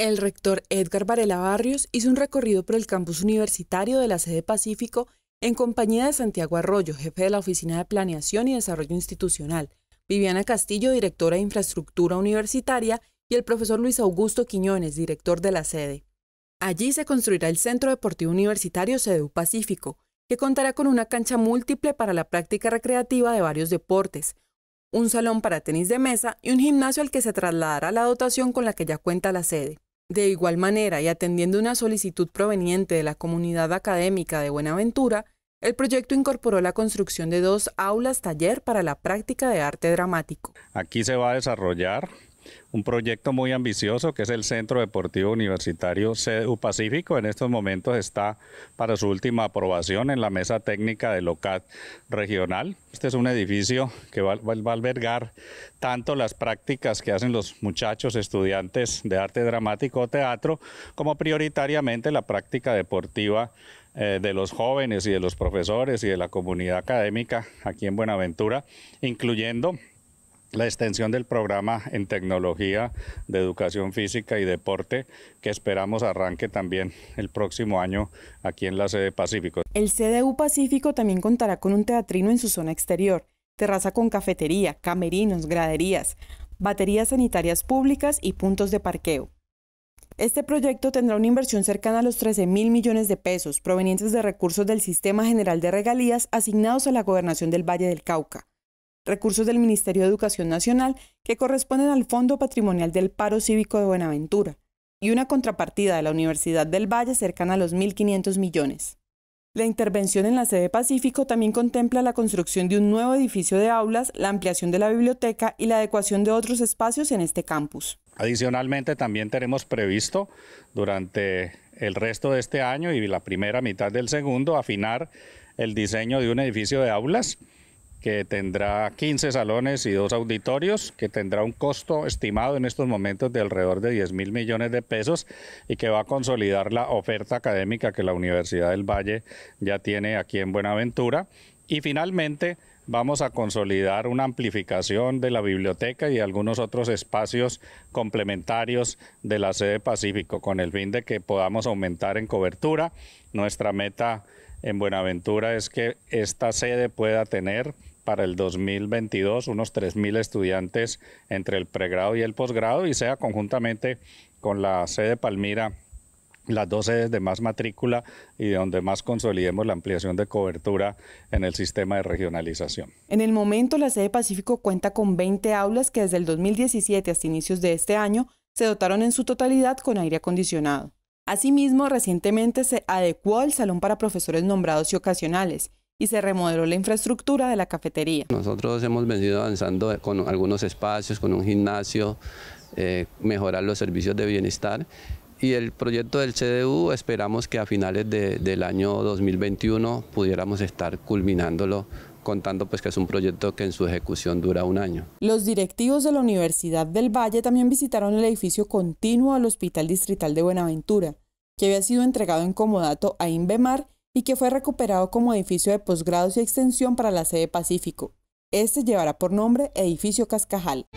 El rector Edgar Varela Barrios hizo un recorrido por el campus universitario de la sede Pacífico en compañía de Santiago Arroyo, jefe de la Oficina de Planeación y Desarrollo Institucional, Viviana Castillo, directora de Infraestructura Universitaria, y el profesor Luis Augusto Quiñones, director de la sede. Allí se construirá el Centro Deportivo Universitario U Pacífico, que contará con una cancha múltiple para la práctica recreativa de varios deportes, un salón para tenis de mesa y un gimnasio al que se trasladará la dotación con la que ya cuenta la sede. De igual manera, y atendiendo una solicitud proveniente de la comunidad académica de Buenaventura, el proyecto incorporó la construcción de dos aulas taller para la práctica de arte dramático. Aquí se va a desarrollar un proyecto muy ambicioso que es el Centro Deportivo Universitario CEDU Pacífico. En estos momentos está para su última aprobación en la mesa técnica del OCAT regional. Este es un edificio que va, a albergar tanto las prácticas que hacen los muchachos estudiantes de arte dramático o teatro como prioritariamente la práctica deportiva eh, de los jóvenes y de los profesores y de la comunidad académica aquí en Buenaventura, incluyendo la extensión del programa en tecnología de educación física y deporte que esperamos arranque también el próximo año aquí en la sede Pacífico. El CDU Pacífico también contará con un teatrino en su zona exterior, terraza con cafetería, camerinos, graderías, baterías sanitarias públicas y puntos de parqueo. Este proyecto tendrá una inversión cercana a los 13 mil millones de pesos provenientes de recursos del Sistema General de Regalías asignados a la Gobernación del Valle del Cauca recursos del Ministerio de Educación Nacional que corresponden al Fondo Patrimonial del Paro Cívico de Buenaventura y una contrapartida de la Universidad del Valle cercana a los 1.500 millones. La intervención en la sede Pacífico también contempla la construcción de un nuevo edificio de aulas, la ampliación de la biblioteca y la adecuación de otros espacios en este campus. Adicionalmente también tenemos previsto durante el resto de este año y la primera mitad del segundo afinar el diseño de un edificio de aulas que tendrá 15 salones y dos auditorios, que tendrá un costo estimado en estos momentos de alrededor de 10 mil millones de pesos y que va a consolidar la oferta académica que la Universidad del Valle ya tiene aquí en Buenaventura. Y finalmente, vamos a consolidar una amplificación de la biblioteca y algunos otros espacios complementarios de la sede Pacífico, con el fin de que podamos aumentar en cobertura. Nuestra meta en Buenaventura es que esta sede pueda tener para el 2022 unos 3.000 estudiantes entre el pregrado y el posgrado y sea conjuntamente con la sede Palmira las dos sedes de más matrícula y de donde más consolidemos la ampliación de cobertura en el sistema de regionalización. En el momento, la sede Pacífico cuenta con 20 aulas que desde el 2017 hasta inicios de este año se dotaron en su totalidad con aire acondicionado. Asimismo, recientemente se adecuó el salón para profesores nombrados y ocasionales, y se remodeló la infraestructura de la cafetería. Nosotros hemos venido avanzando con algunos espacios, con un gimnasio, eh, mejorar los servicios de bienestar y el proyecto del CDU esperamos que a finales de, del año 2021 pudiéramos estar culminándolo contando pues que es un proyecto que en su ejecución dura un año. Los directivos de la Universidad del Valle también visitaron el edificio continuo del Hospital Distrital de Buenaventura, que había sido entregado en comodato a Invemar y que fue recuperado como edificio de posgrados y extensión para la sede Pacífico. Este llevará por nombre Edificio Cascajal.